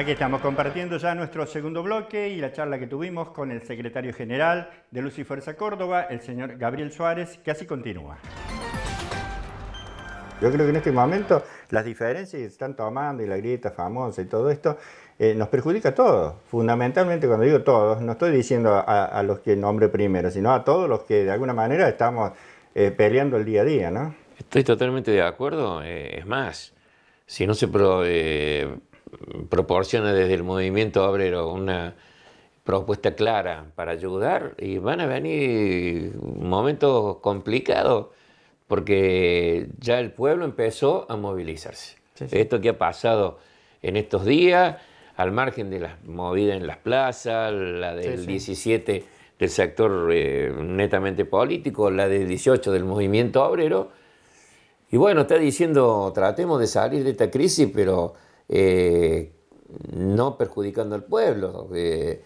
Aquí estamos compartiendo ya nuestro segundo bloque y la charla que tuvimos con el secretario general de Luz y Fuerza Córdoba, el señor Gabriel Suárez, que así continúa. Yo creo que en este momento las diferencias que se están tomando y la grieta famosa y todo esto eh, nos perjudica a todos. Fundamentalmente, cuando digo todos, no estoy diciendo a, los que nombre primero, sino a todos los que de alguna manera estamos eh, peleando el día a día, ¿no? Estoy totalmente de acuerdo. Eh, es más, si no se pro, proporciona desde el movimiento obrero una propuesta clara para ayudar y van a venir momentos complicados porque ya el pueblo empezó a movilizarse. Esto que ha pasado en estos días, al margen de las movidas en las plazas, la del 17 del sector eh, netamente político, la del 18 del movimiento obrero, y bueno, está diciendo, tratemos de salir de esta crisis, pero eh, no perjudicando al pueblo. Eh,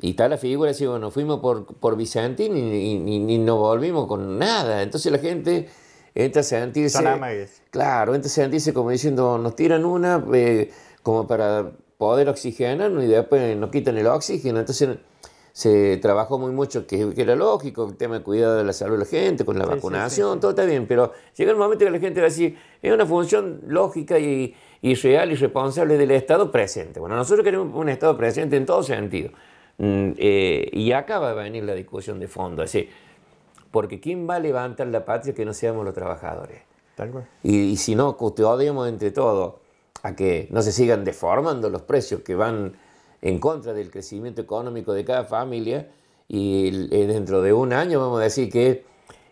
y tal la figura si bueno, fuimos por, por y, no volvimos con nada. Entonces la gente entra a sentirse... Claro, entra a como diciendo, nos tiran una eh, como para poder oxigenar y después nos quitan el oxígeno. Entonces se trabajó muy mucho, que, era lógico, el tema de cuidado de la salud de la gente, con la vacunación, todo está bien, pero llega el momento que la gente va a decir, es una función lógica y, y real y responsable del Estado presente. Bueno, nosotros queremos un Estado presente en todo sentido. Mm, eh, y acá va a venir la discusión de fondo, porque ¿quién va a levantar la patria que no seamos los trabajadores? Y, si no, custodiamos entre todos a que no se sigan deformando los precios que van en contra del crecimiento económico de cada familia y eh, dentro de un año vamos a decir que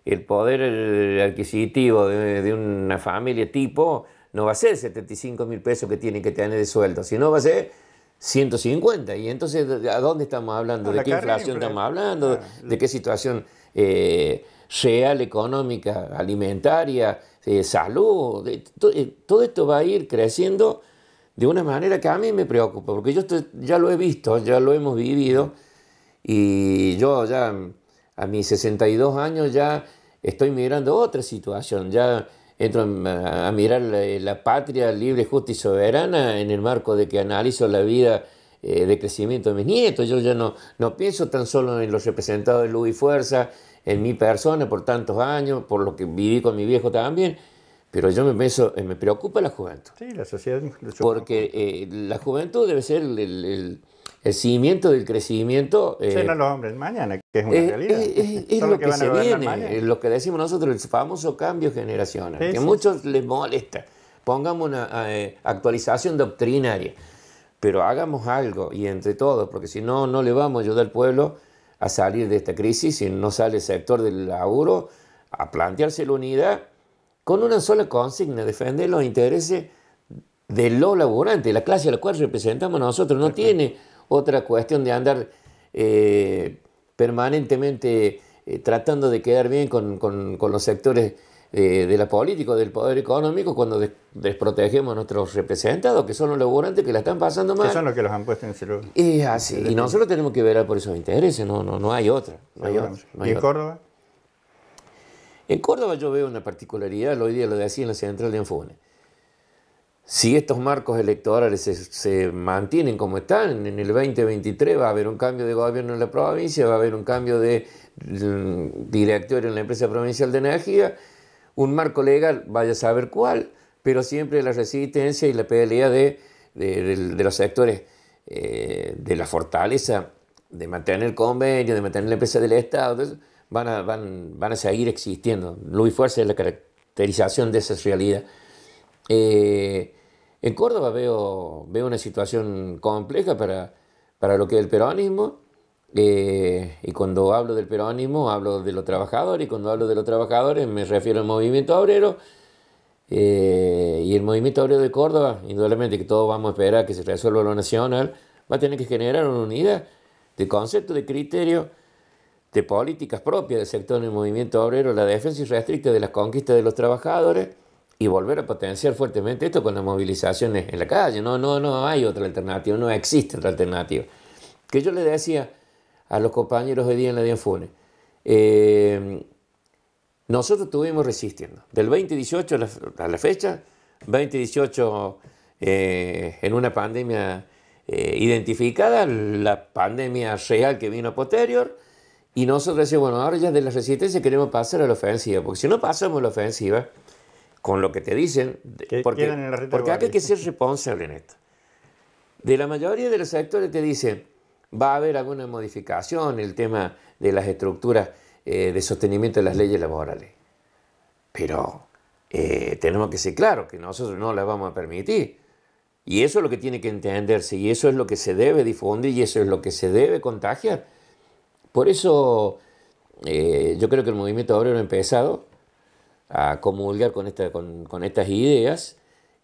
el poder adquisitivo de una familia tipo no va a ser 75 mil pesos que tienen que tener de sueldo, sino va a ser 150. Y entonces, ¿a dónde estamos hablando? ¿De qué inflación estamos hablando? Ah, ¿De qué situación eh, real, económica, alimentaria, eh, salud? Eh, todo esto va a ir creciendo de una manera que a mí me preocupa, porque yo ya lo he visto, ya lo hemos vivido, y yo ya a mis 62 años ya estoy mirando otra situación, ya entro a, mirar eh, la, patria libre, justa y soberana en el marco de que analizo la vida eh, de crecimiento de mis nietos. Yo ya no, no pienso tan solo en los representados de Luz y Fuerza, en mi persona por tantos años, por lo que viví con mi viejo también, pero yo me, pienso, eh, me preocupa la juventud. Sí, la sociedad. porque la juventud debe ser el el seguimiento del crecimiento... Eh, Serán los hombres mañana, que es una realidad. Es, lo que, se viene, lo que decimos nosotros, el famoso cambio generacional, que a muchos les molesta. Pongamos una eh, actualización doctrinaria, pero hagamos algo y entre todos, porque si no, no le vamos a ayudar al pueblo a salir de esta crisis, si no sale el sector del laburo, a plantearse la unidad con una sola consigna, defender los intereses de los laburantes, la clase a la cual representamos nosotros, no tiene otra cuestión de andar eh, permanentemente eh, tratando de quedar bien con, con, los sectores eh, de la política, del poder económico, cuando desprotegemos a nuestros representados, que son los laburantes que la están pasando mal. Que son los que los han puesto en celular. así. Y nosotros tenemos que velar por esos intereses, no, no, no hay otra. ¿Y en Córdoba? En Córdoba yo veo una particularidad, hoy día lo decía en la central de Enfune. Si estos marcos electorales se, mantienen como están, en el 2023 va a haber un cambio de gobierno en la provincia, va a haber un cambio de, mm, director en la empresa provincial de energía, un marco legal, vaya a saber cuál, pero siempre la resistencia y la pelea de, los sectores eh, de la fortaleza, de mantener el convenio, de mantener la empresa del Estado, van, a, van, van a seguir existiendo. Luis Fuerza es la caracterización de esa realidad. Eh, en Córdoba veo, veo una situación compleja para, para lo que es el peronismo. Eh, y cuando hablo del peronismo, hablo de los trabajadores, y cuando hablo de los trabajadores me refiero al movimiento obrero. Eh, y el movimiento obrero de Córdoba, indudablemente que todos vamos a esperar que se resuelva lo nacional, va a tener que generar una unidad de concepto, de criterio, de políticas propias del sector del movimiento obrero, la defensa irrestricta de las conquistas de los trabajadores y volver a potenciar fuertemente esto con las movilizaciones en la calle. No, no, no hay otra alternativa, no existe otra alternativa. Que yo le decía a los compañeros de día en la Dianfune, eh, nosotros estuvimos resistiendo. Del 2018 a la, fecha, 2018 eh, en una pandemia eh, identificada, la pandemia real que vino posterior, y nosotros decimos, bueno, ahora ya de la resistencia queremos pasar a la ofensiva, porque si no pasamos a la ofensiva, con lo que te dicen, porque, hay que ser responsable en esto. De la mayoría de los sectores te dicen, va a haber alguna modificación en el tema de las estructuras eh, de sostenimiento de las leyes laborales. Pero eh, tenemos que ser claros que nosotros no las vamos a permitir. Y eso es lo que tiene que entenderse, y eso es lo que se debe difundir, y eso es lo que se debe contagiar. Por eso eh, yo creo que el movimiento obrero ha empezado a comulgar con, esta, con, con estas ideas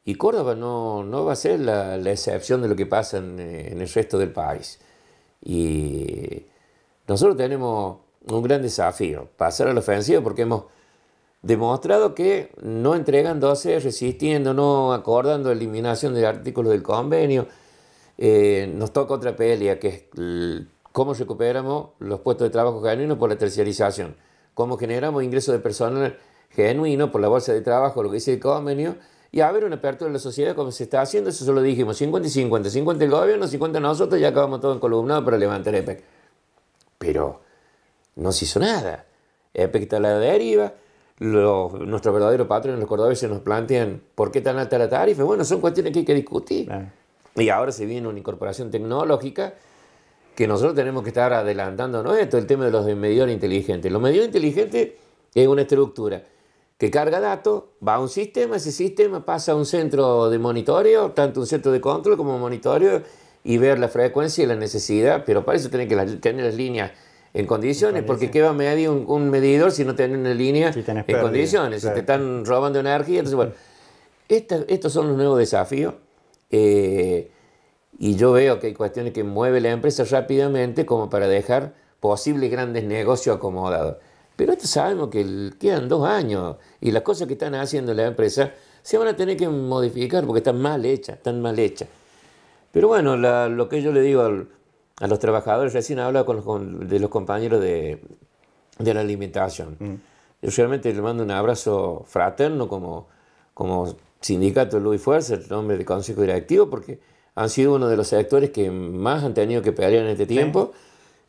y Córdoba no, no va a ser la, excepción de lo que pasa en, el resto del país. Y nosotros tenemos un gran desafío, pasar a la ofensiva porque hemos demostrado que no entregándose, resistiendo, no acordando eliminación de artículos del convenio, eh, nos toca otra pelea que es cómo recuperamos los puestos de trabajo genuinos por la terciarización, cómo generamos ingresos de personal genuino por la bolsa de trabajo, lo que dice el convenio, y haber una apertura de la sociedad como se está haciendo, eso solo dijimos, 50 y 50, 50 el gobierno, 50 nosotros, ya acabamos todo encolumnado para levantar EPEC. Pero no se hizo nada. EPEC está a la deriva, los, nuestros verdaderos patrones, los cordobeses, nos plantean por qué tan alta la tarifa. Bueno, son cuestiones que hay que discutir. Y ahora se viene una incorporación tecnológica que nosotros tenemos que estar adelantando, ¿no? esto, el tema de los medidores inteligentes. Los medidores inteligentes es una estructura que carga datos, va a un sistema, ese sistema pasa a un centro de monitoreo, tanto un centro de control como un monitoreo, y ver la frecuencia y la necesidad, pero para eso tiene que tener las líneas en condiciones, porque ¿qué va a medir un, medidor si no tiene una línea en condiciones? Si te están robando energía, entonces bueno, estos son los nuevos desafíos. Eh, y yo veo que hay cuestiones que mueve la empresa rápidamente como para dejar posibles grandes negocios acomodados. Pero esto sabemos que quedan dos años y las cosas que están haciendo la empresa se van a tener que modificar porque están mal hechas, están mal hechas. Pero bueno, lo que yo le digo a los trabajadores, recién hablaba con de los compañeros de, de la alimentación. Mm. Yo realmente le mando un abrazo fraterno como, como sindicato Luis Fuerza, el nombre del Consejo Directivo, porque han sido uno de los sectores que más han tenido que pelear en este tiempo.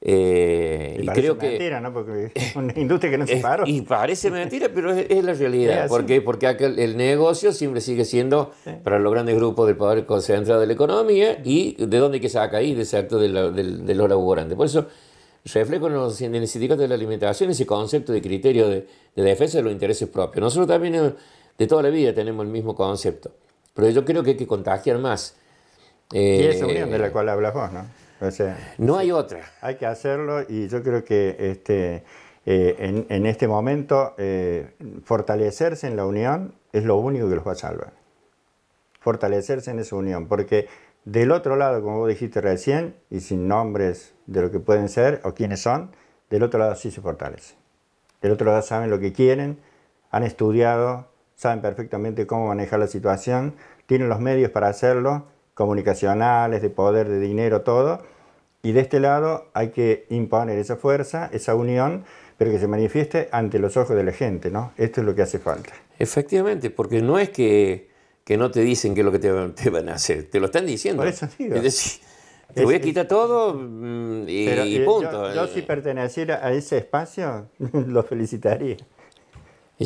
Eh, y, creo que. Mentira, ¿no? Porque es una industria que no se paró. Y parece mentira, pero es, la realidad. ¿Por qué? Porque el negocio siempre sigue siendo para los grandes grupos del poder concentrado de la economía y de dónde que se ahí, de exacto, de, la, de, los laburantes. Por eso reflejo en, los, en de la alimentación ese concepto de criterio de, defensa de los intereses propios. Nosotros también eh, de toda la vida tenemos el mismo concepto, pero yo creo que hay que contagiar más. y esa eh, unión de la cual hablas vos, ¿no? no hay otra. Hay que hacerlo y yo creo que este, eh, en, este momento eh, fortalecerse en la unión es lo único que los va a salvar. Fortalecerse en esa unión, porque del otro lado, como vos dijiste recién, y sin nombres de lo que pueden ser o quiénes son, del otro lado sí se fortalece. Del otro lado saben lo que quieren, han estudiado, saben perfectamente cómo manejar la situación, tienen los medios para hacerlo comunicacionales, de poder, de dinero, todo. Y de este lado hay que imponer esa fuerza, esa unión, pero que se manifieste ante los ojos de la gente, ¿no? Esto es lo que hace falta. Efectivamente, porque no es que, que no te dicen qué es lo que te, van a hacer, te lo están diciendo. Por eso digo. Es decir, te voy a quitar todo mm, y, eh, punto. yo si eh, perteneciera a ese espacio, lo felicitaría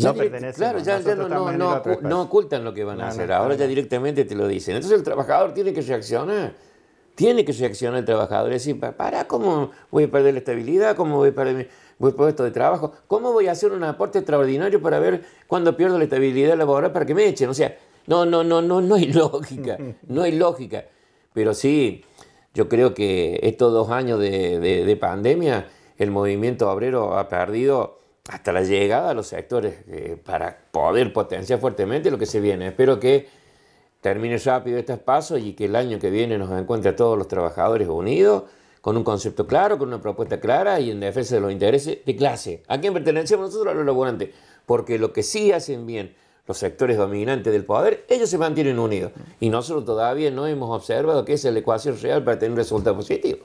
no Claro, ya, no, ocultan lo que van a hacer. Ahora ya directamente te lo dicen. Entonces el trabajador tiene que reaccionar. Tiene que reaccionar el trabajador. Es decir, para, ¿cómo voy a perder la estabilidad? ¿Cómo voy a perder mi puesto de trabajo? ¿Cómo voy a hacer un aporte extraordinario para ver cuando pierdo la estabilidad laboral para que me echen? O sea, no, no, no, no, no hay lógica. No hay lógica. Pero sí, yo creo que estos dos años de pandemia, el movimiento obrero ha perdido hasta la llegada de los sectores eh, para poder potenciar fuertemente lo que se viene. Espero que termine rápido este paso y que el año que viene nos encuentre a todos los trabajadores unidos, con un concepto claro, con una propuesta clara y en defensa de los intereses de clase. ¿A quién pertenecemos nosotros? A los laburantes. Porque lo que sí hacen bien los sectores dominantes del poder, ellos se mantienen unidos. Y nosotros todavía no hemos observado que es la ecuación real para tener un resultado positivo.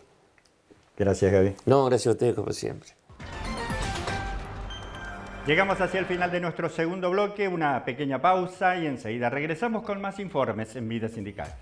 Gracias, Gaby. No, gracias a ustedes, como siempre. Llegamos hacia el final de nuestro segundo bloque, una pequeña pausa y enseguida regresamos con más informes en Vida Sindical.